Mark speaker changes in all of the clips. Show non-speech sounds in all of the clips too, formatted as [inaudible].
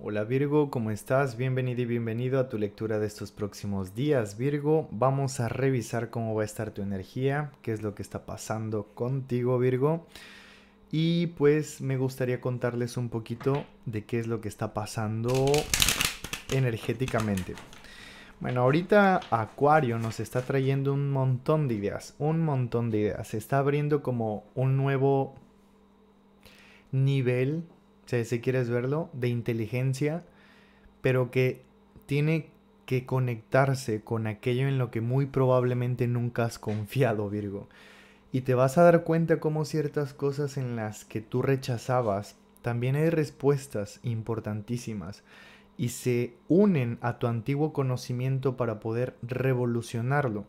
Speaker 1: Hola Virgo, ¿cómo estás? Bienvenido y bienvenido a tu lectura de estos próximos días. Virgo, vamos a revisar cómo va a estar tu energía, qué es lo que está pasando contigo Virgo. Y pues me gustaría contarles un poquito de qué es lo que está pasando energéticamente. Bueno, ahorita Acuario nos está trayendo un montón de ideas, un montón de ideas. Se está abriendo como un nuevo nivel si, si quieres verlo, de inteligencia, pero que tiene que conectarse con aquello en lo que muy probablemente nunca has confiado, Virgo. Y te vas a dar cuenta cómo ciertas cosas en las que tú rechazabas, también hay respuestas importantísimas y se unen a tu antiguo conocimiento para poder revolucionarlo.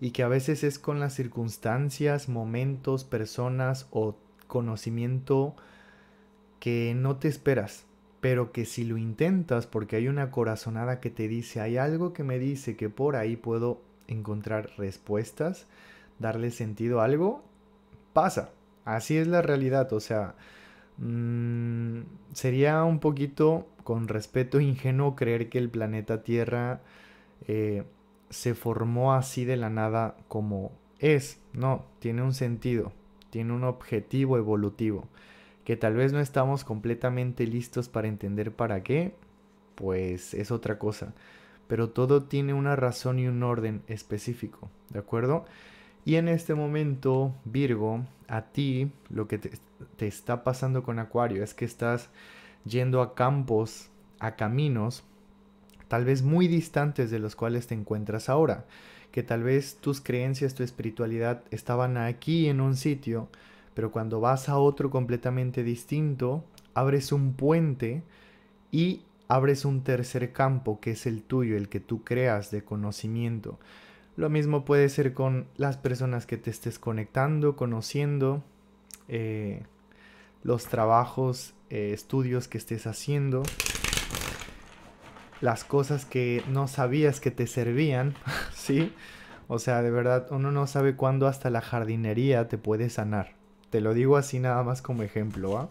Speaker 1: Y que a veces es con las circunstancias, momentos, personas o conocimiento que no te esperas, pero que si lo intentas porque hay una corazonada que te dice, hay algo que me dice que por ahí puedo encontrar respuestas, darle sentido a algo, pasa. Así es la realidad, o sea, mm, sería un poquito con respeto ingenuo creer que el planeta Tierra eh, se formó así de la nada como es. No, tiene un sentido, tiene un objetivo evolutivo que tal vez no estamos completamente listos para entender para qué, pues es otra cosa. Pero todo tiene una razón y un orden específico, ¿de acuerdo? Y en este momento, Virgo, a ti lo que te, está pasando con Acuario es que estás yendo a campos, a caminos, tal vez muy distantes de los cuales te encuentras ahora, que tal vez tus creencias, tu espiritualidad estaban aquí en un sitio, pero cuando vas a otro completamente distinto, abres un puente y abres un tercer campo que es el tuyo, el que tú creas de conocimiento. Lo mismo puede ser con las personas que te estés conectando, conociendo, eh, los trabajos, eh, estudios que estés haciendo, las cosas que no sabías que te servían, [laughs] ¿sí? O sea, de verdad, uno no sabe cuándo hasta la jardinería te puede sanar. Te lo digo así nada más como ejemplo, ¿ah?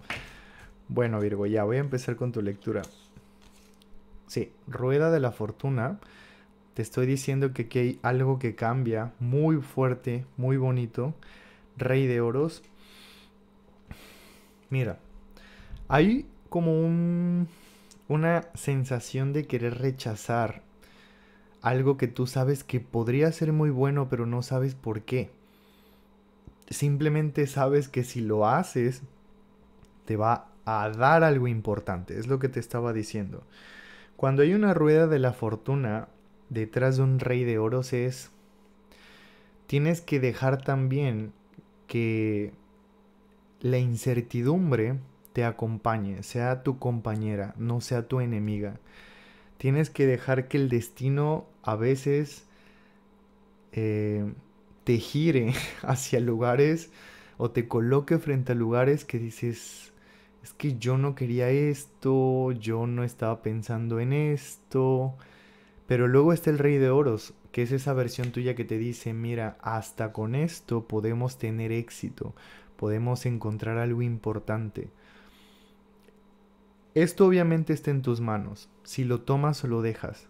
Speaker 1: Bueno, Virgo, ya voy a empezar con tu lectura. Sí, rueda de la fortuna. Te estoy diciendo que aquí hay algo que cambia, muy fuerte, muy bonito. Rey de oros. Mira, hay como un, una sensación de querer rechazar algo que tú sabes que podría ser muy bueno, pero no sabes por qué simplemente sabes que si lo haces, te va a dar algo importante, es lo que te estaba diciendo. Cuando hay una rueda de la fortuna detrás de un rey de oros es, tienes que dejar también que la incertidumbre te acompañe, sea tu compañera, no sea tu enemiga. Tienes que dejar que el destino a veces eh, te gire [laughs] hacia lugares o te coloque frente a lugares que dices, es que yo no quería esto, yo no estaba pensando en esto. Pero luego está el Rey de Oros, que es esa versión tuya que te dice, mira, hasta con esto podemos tener éxito, podemos encontrar algo importante. Esto obviamente está en tus manos, si lo tomas o lo dejas.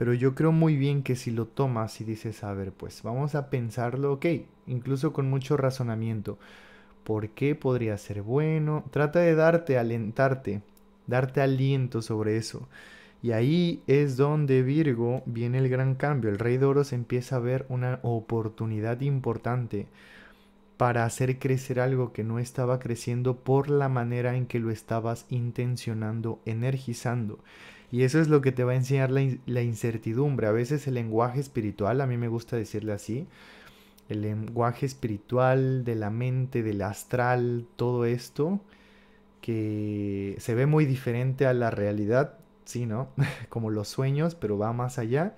Speaker 1: Pero yo creo muy bien que si lo tomas y dices, a ver, pues vamos a pensarlo, ok, incluso con mucho razonamiento. ¿Por qué podría ser bueno? Trata de darte, alentarte, darte aliento sobre eso. Y ahí es donde Virgo viene el gran cambio. El rey de oros empieza a ver una oportunidad importante para hacer crecer algo que no estaba creciendo por la manera en que lo estabas intencionando, energizando. Y eso es lo que te va a enseñar la, incertidumbre. A veces el lenguaje espiritual, a mí me gusta decirle así, el lenguaje espiritual de la mente, del astral, todo esto, que se ve muy diferente a la realidad, sí, [laughs] Como los sueños, pero va más allá.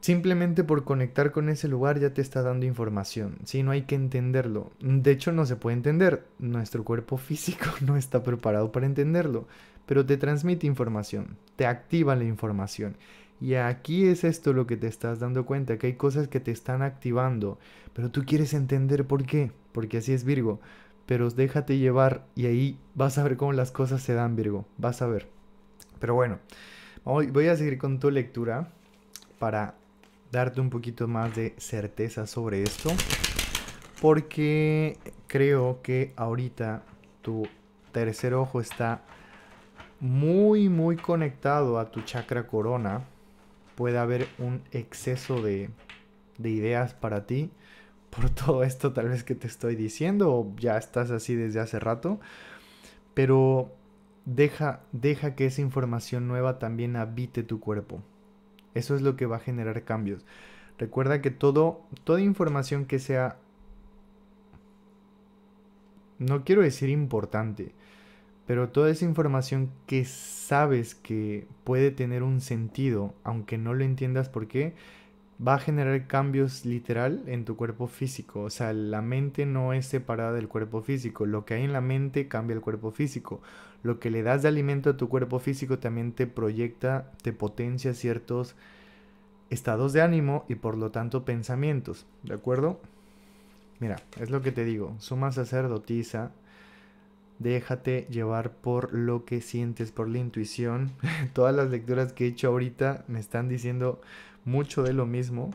Speaker 1: Simplemente por conectar con ese lugar ya te está dando información, sí, no hay que entenderlo. De hecho, no se puede entender, nuestro cuerpo físico [laughs] no está preparado para entenderlo, pero te transmite información, te activa la información. Y aquí es esto lo que te estás dando cuenta, que hay cosas que te están activando, pero tú quieres entender por qué, porque así es Virgo. Pero déjate llevar y ahí vas a ver cómo las cosas se dan, Virgo, vas a ver. Pero bueno, voy a seguir con tu lectura para darte un poquito más de certeza sobre esto, porque creo que ahorita tu tercer ojo está muy, muy conectado a tu chakra corona, puede haber un exceso de, de ideas para ti por [laughs] todo esto tal vez que te estoy diciendo o ya estás así desde hace rato, pero deja, deja que esa información nueva también habite tu cuerpo. Eso es lo que va a generar cambios. Recuerda que todo, toda información que sea, no quiero decir importante, pero toda esa información que sabes que puede tener un sentido, aunque no lo entiendas por qué, va a generar cambios literal en tu cuerpo físico. O sea, la mente no es separada del cuerpo físico. Lo que hay en la mente cambia el cuerpo físico. Lo que le das de alimento a tu cuerpo físico también te proyecta, te potencia ciertos estados de ánimo y por lo tanto pensamientos. ¿De acuerdo? Mira, es lo que te digo. Suma sacerdotisa déjate llevar por lo que sientes, por la intuición. [laughs] Todas las lecturas que he hecho ahorita me están diciendo mucho de lo mismo.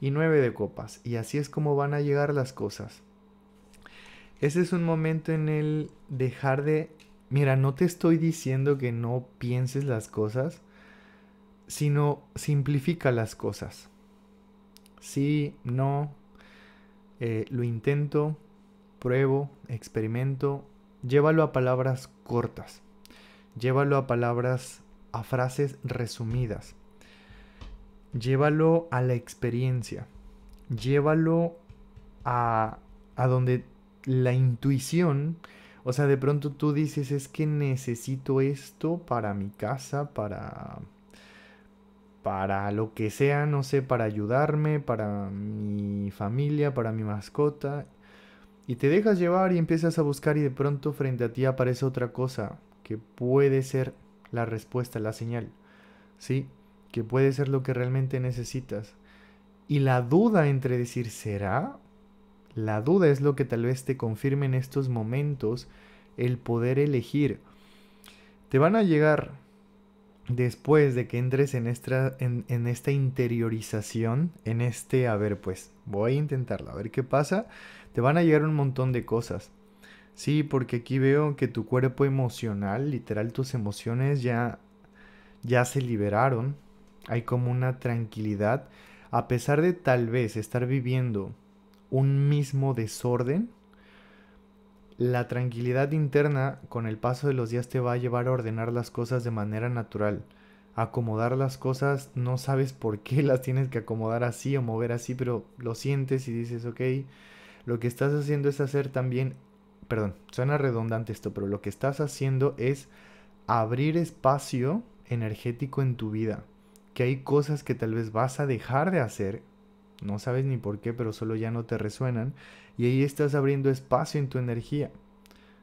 Speaker 1: Y nueve de copas. Y así es como van a llegar las cosas. Ese es un momento en el dejar de... Mira, no te estoy diciendo que no pienses las cosas, sino simplifica las cosas. Sí, no, eh, lo intento, pruebo, experimento, llévalo a palabras cortas, llévalo a palabras, a frases resumidas, llévalo a la experiencia, llévalo a, donde la intuición, o sea, de pronto tú dices, es que necesito esto para mi casa, para para lo que sea, no sé, para ayudarme, para mi familia, para mi mascota, y te dejas llevar y empiezas a buscar y de pronto frente a ti aparece otra cosa que puede ser la respuesta, la señal. ¿Sí? Que puede ser lo que realmente necesitas. Y la duda entre decir será, la duda es lo que tal vez te confirme en estos momentos el poder elegir. Te van a llegar después de que entres en esta, en, esta interiorización, en este, a ver, pues voy a intentarlo, a ver qué pasa, te van a llegar un montón de cosas. Sí, porque aquí veo que tu cuerpo emocional, literal tus emociones ya ya se liberaron. Hay como una tranquilidad a pesar de tal vez estar viviendo un mismo desorden. La tranquilidad interna con el paso de los días te va a llevar a ordenar las cosas de manera natural acomodar las cosas, no sabes por qué [laughs] las tienes que acomodar así o mover así, pero lo sientes y dices, ok, lo que estás haciendo es hacer también, perdón, suena redundante esto, pero lo que estás haciendo es abrir espacio energético en tu vida, que hay cosas que tal vez vas a dejar de hacer, no sabes ni por qué, pero solo ya no te resuenan, y ahí estás abriendo espacio en tu energía.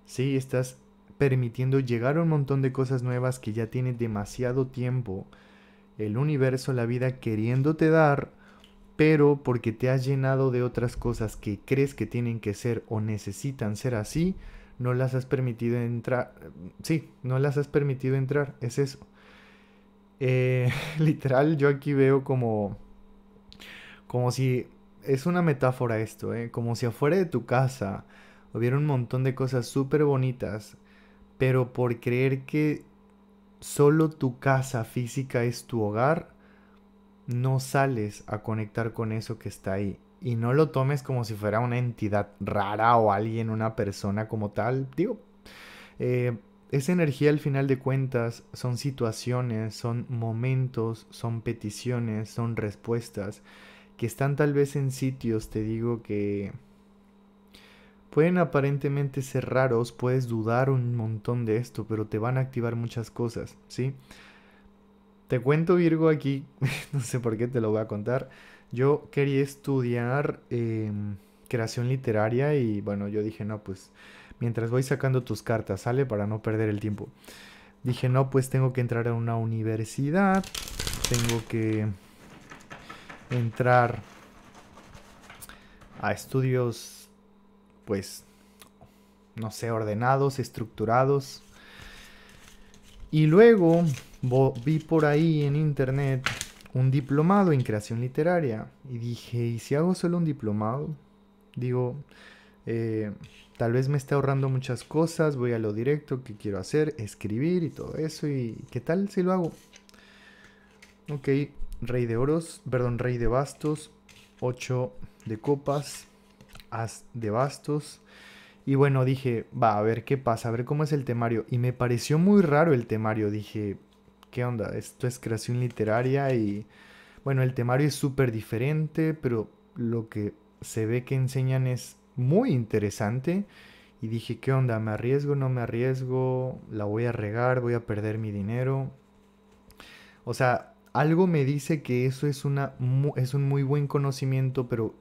Speaker 1: Sí, estás permitiendo llegar a un montón de cosas nuevas que ya tiene demasiado tiempo el universo, la vida queriéndote dar, pero porque te has llenado de otras cosas que crees que tienen que ser o necesitan ser así, no las has permitido entrar. Sí, no las has permitido entrar, es eso. Eh, [laughs] literal, yo aquí veo como. como si. Es una metáfora esto, ¿eh? Como si afuera de tu casa hubiera un montón de cosas súper bonitas, pero por creer que solo tu casa física es tu hogar, no sales a conectar con eso que está ahí. Y no lo tomes como si fuera una entidad rara o alguien, una persona como tal. Digo, eh, esa energía al final de cuentas son situaciones, son momentos, son peticiones, son respuestas que están tal vez en sitios, te digo, que pueden aparentemente ser raros, puedes dudar un montón de esto, pero te van a activar muchas cosas, ¿sí? sí te cuento Virgo aquí, [laughs] no sé por qué te lo voy a contar. Yo quería estudiar em, creación literaria y bueno, yo dije, no, pues mientras voy sacando tus cartas, ¿sale? Para no perder el tiempo. Dije, no, pues tengo que entrar a una universidad, tengo que entrar a estudios, pues, no sé, ordenados, estructurados. Y luego vi por ahí en internet un diplomado en creación literaria y dije, ¿y si hago solo un diplomado? Digo, eh, tal vez me esté ahorrando muchas cosas, voy a lo directo que quiero hacer, escribir y todo eso, y ¿qué tal si lo hago? Ok, rey de oros, perdón, rey de bastos, 8 de copas, as de bastos. Y bueno, dije, va, a ver qué pasa, a ver cómo es el temario. Y me pareció muy raro el temario, dije, ¿qué onda? Esto es creación literaria y bueno, el temario es súper diferente, pero lo que se ve que enseñan es muy interesante. Y dije, ¿qué onda? ¿Me arriesgo? ¿No me arriesgo? ¿La voy a regar? ¿Voy a perder mi dinero? O sea, algo me dice que eso es, una, es un muy buen conocimiento, pero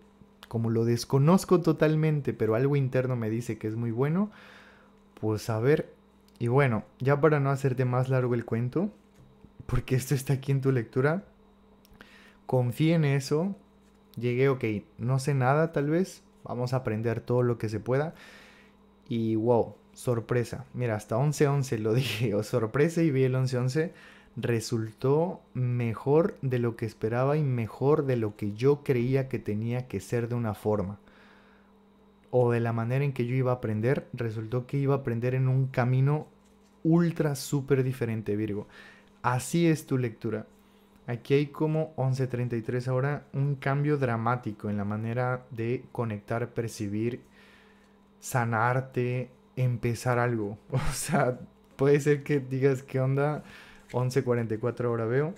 Speaker 1: como lo desconozco totalmente, pero algo interno me dice que es muy bueno, pues a ver. Y bueno, ya para no hacerte más largo el cuento, porque esto está aquí en tu lectura. Confía en eso. Llegué, ok, no sé nada tal vez. Vamos a aprender todo lo que se pueda. Y wow, sorpresa. Mira, hasta 11-11 lo [laughs] dije. O sorpresa y vi el 11-11. Resultó mejor de lo que esperaba y mejor de lo que yo creía que tenía que ser de una forma o de la manera en que yo iba a aprender, resultó que iba a aprender en un camino ultra, súper diferente, Virgo. Así es tu lectura. Aquí hay como 11.33 ahora un cambio dramático en la manera de conectar, percibir, sanarte, empezar algo. [laughs] O sea, puede ser que digas qué onda, 11.44 ahora veo.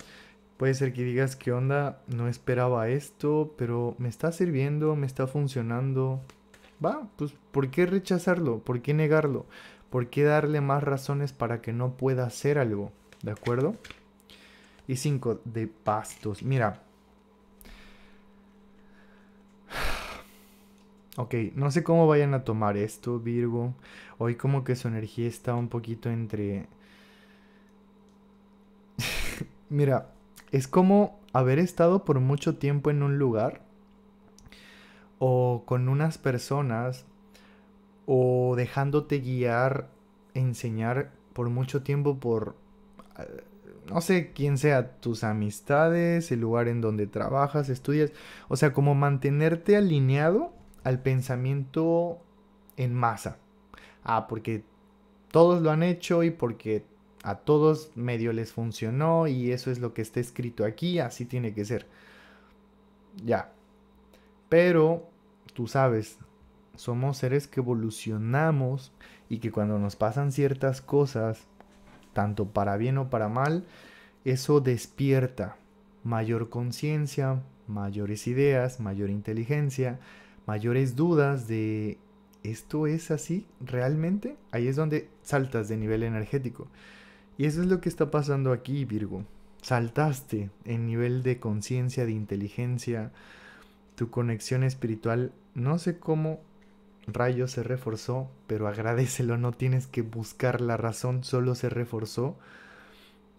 Speaker 1: Puede ser que digas qué onda, no esperaba esto, pero me está sirviendo, me está funcionando. Va, pues ¿por qué rechazarlo? ¿Por qué negarlo? ¿Por qué darle más razones para que no pueda hacer algo? ¿de acuerdo? Y 5 de pastos. Mira. [sighs] Ok, no sé cómo vayan a tomar esto, Virgo. Hoy como que su energía está un poquito entre... [laughs] Mira, es como haber estado por mucho tiempo en un lugar o con unas personas o dejándote guiar, enseñar por mucho tiempo por eh, no sé quién sea, tus amistades, el lugar en donde trabajas, estudias, o sea, como mantenerte alineado al pensamiento en masa. Ah, porque todos lo han hecho y porque a todos medio les funcionó y eso es lo que está escrito aquí, así tiene que ser. Ya. Pero tú sabes, somos seres que evolucionamos y que cuando nos pasan ciertas cosas, tanto para bien o para mal, eso despierta mayor conciencia, mayores ideas, mayor inteligencia, mayores dudas de ¿esto es así realmente? Ahí es donde saltas de nivel energético. Y eso es lo que está pasando aquí, Virgo. Saltaste en nivel de conciencia, de inteligencia, tu conexión espiritual, no sé cómo Rayo se reforzó, pero agradecelo, no tienes que buscar la razón, solo se reforzó.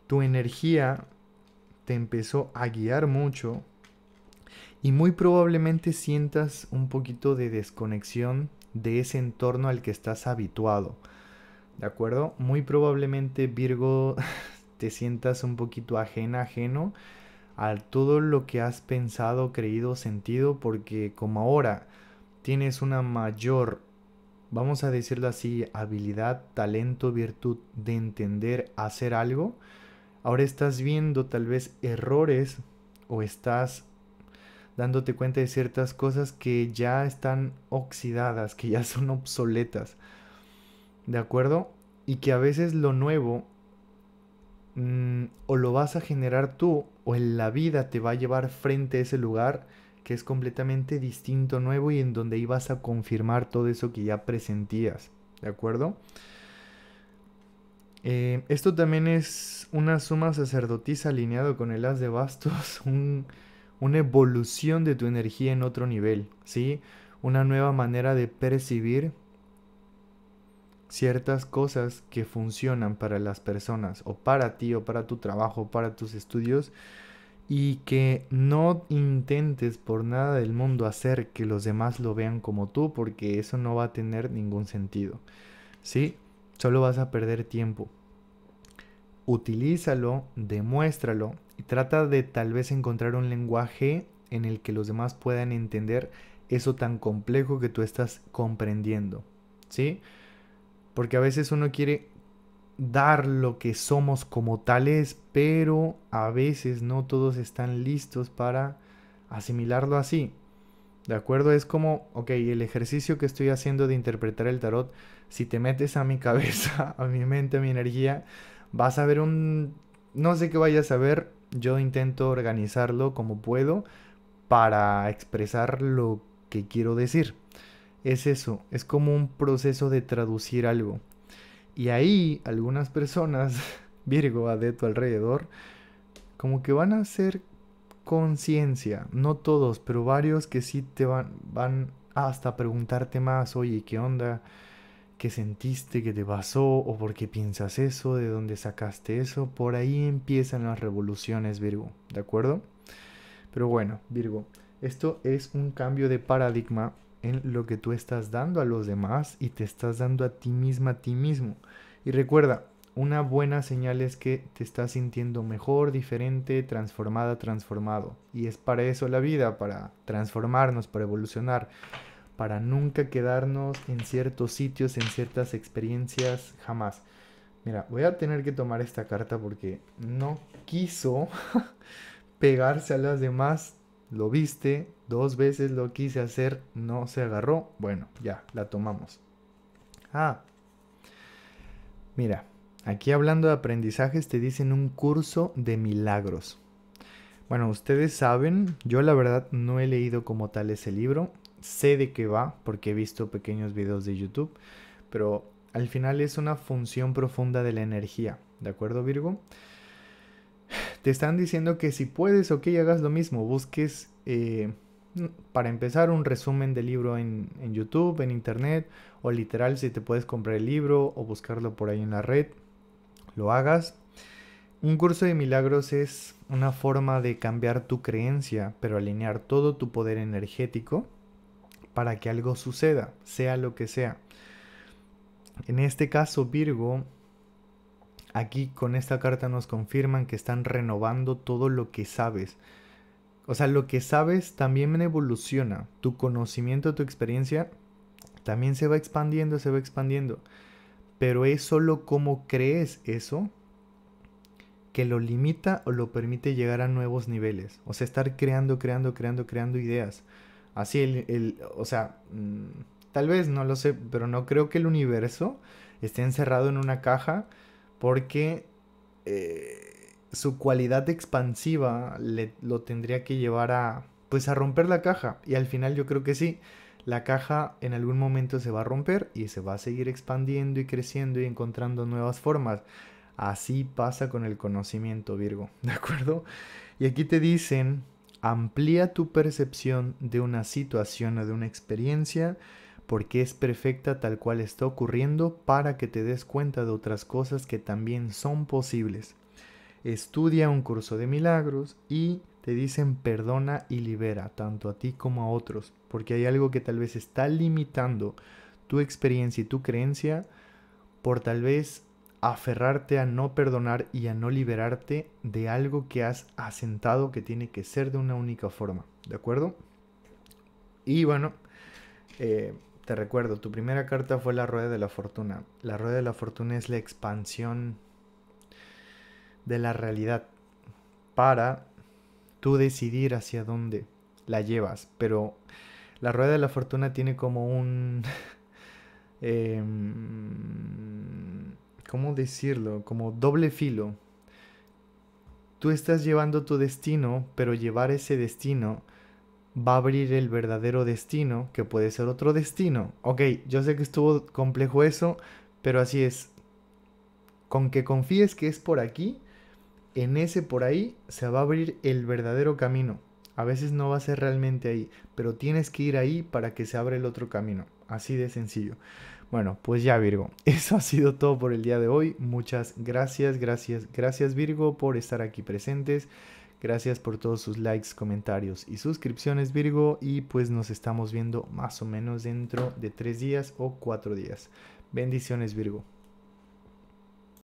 Speaker 1: Tu energía te empezó a guiar mucho y muy probablemente sientas un poquito de desconexión de ese entorno al que estás habituado. ¿De acuerdo? Muy probablemente Virgo [laughs] te sientas un poquito ajena, ajeno a todo lo que has pensado, creído, sentido, porque como ahora tienes una mayor, vamos a decirlo así, habilidad, talento, virtud de entender, hacer algo, ahora estás viendo tal vez errores o estás dándote cuenta de ciertas cosas que ya están oxidadas, que ya [laughs] son obsoletas. ¿De acuerdo? Y que a veces lo nuevo mm, o lo vas a generar tú o en la vida te va a llevar frente a ese lugar que es completamente distinto, nuevo y en donde ibas a confirmar todo eso que ya presentías, ¿de acuerdo? Eh, esto también es una suma sacerdotisa alineado con el haz de bastos, [laughs] una evolución de tu energía en otro nivel, ¿sí? Una nueva manera de percibir ciertas cosas que funcionan para las personas, o para ti, o para tu trabajo, o para tus estudios, y que no intentes por nada del mundo hacer que los demás lo vean como tú porque eso no va a tener ningún sentido. ¿Sí? Solo vas a perder tiempo. Utilízalo, demuéstralo y trata de tal vez encontrar un lenguaje en el que los demás puedan entender eso tan complejo que tú estás comprendiendo. ¿Sí? Porque a veces uno quiere dar lo que somos como tales, pero a veces no todos están listos para asimilarlo así. ¿De acuerdo? Es como, ok, el ejercicio que estoy haciendo de interpretar el tarot, si te metes a mi [laughs] cabeza, a mi mente, a mi energía, vas a ver un... No sé qué vayas a ver, yo intento organizarlo como puedo para expresar lo que quiero decir. Es eso, es como un proceso de traducir algo. Y ahí algunas personas, [laughs] Virgo, de tu alrededor, como que van a hacer conciencia, no todos, pero varios que sí te van, van hasta preguntarte más, oye, ¿qué onda? ¿Qué sentiste? ¿Qué te pasó? ¿O por qué piensas eso? ¿De dónde sacaste eso? Por ahí empiezan las revoluciones, Virgo, ¿de acuerdo? Pero bueno, Virgo, esto es un cambio de paradigma en lo que tú estás dando a los demás y te estás dando a ti misma, a ti mismo. Y recuerda, una buena señal es que te estás sintiendo mejor, diferente, transformada, transformado. Y es para eso la vida, para transformarnos, para evolucionar, para nunca quedarnos en ciertos sitios, en ciertas experiencias, jamás. Mira, voy a tener que tomar esta carta porque no quiso [laughs] pegarse a las demás lo viste, dos veces lo quise hacer, no se agarró. Bueno, ya, la tomamos. Ah, mira, aquí hablando de aprendizajes te dicen un curso de milagros. Bueno, ustedes saben, yo la verdad no he leído como tal ese libro. Sé de qué va porque he visto pequeños videos de YouTube, pero al final es una función profunda de la energía, ¿de acuerdo Virgo? Te están diciendo que si puedes, ok, hagas lo mismo, busques... Eh, para empezar, un resumen del libro en, YouTube, en Internet, o literal si te puedes comprar el libro o buscarlo por ahí en la red, lo hagas. Un curso de milagros es una forma de cambiar tu creencia, pero alinear todo tu poder energético para que algo suceda, sea lo que sea. En este caso, Virgo, Aquí con esta carta nos confirman que están renovando todo lo que sabes. O sea, lo que sabes también evoluciona. Tu conocimiento, tu experiencia también se va expandiendo, se va expandiendo. Pero es solo como crees eso que lo limita o lo permite llegar a nuevos niveles. O sea, estar creando, creando, creando, creando ideas. Así, el, o sea, mm, tal vez, no lo sé, pero no creo que el universo esté encerrado en una caja porque eh, su cualidad expansiva le, lo tendría que llevar a, pues a romper la caja. Y al final yo creo que sí, la caja en algún momento se va a romper y se va a seguir expandiendo y creciendo y encontrando nuevas formas. Así pasa con el conocimiento, Virgo, [laughs] ¿de acuerdo? Y aquí te dicen, amplía tu percepción de una situación o de una experiencia porque es perfecta tal cual está ocurriendo para que te des cuenta de otras cosas que también son posibles. Estudia un curso de milagros y te dicen perdona y libera tanto a ti como a otros, porque hay algo que tal vez está limitando tu experiencia y tu creencia por tal vez aferrarte a no perdonar y a no liberarte de algo que has asentado que tiene que ser de una única forma, ¿de acuerdo? Y bueno, eh, te recuerdo, tu primera carta fue la Rueda de la Fortuna. La Rueda de la Fortuna es la expansión de la realidad para tú decidir hacia dónde la llevas. Pero la Rueda de la Fortuna tiene como un... [laughs] Em, ¿Cómo decirlo? Como doble filo. Tú estás llevando tu destino, pero llevar ese destino va a abrir el verdadero destino, que puede ser otro destino. Ok, yo sé que estuvo complejo eso, pero así es. Con que confíes que es por aquí, en ese por ahí se va a abrir el verdadero camino. A veces no va a ser realmente ahí, pero tienes que ir ahí para que se abra el otro camino. Así de sencillo. Bueno, pues ya Virgo, [laughs] eso ha sido todo por el día de hoy. Muchas gracias, gracias, gracias Virgo por estar aquí presentes. Gracias por todos sus likes, comentarios y suscripciones Virgo y pues nos estamos viendo más o menos dentro de tres días o cuatro días. Bendiciones Virgo.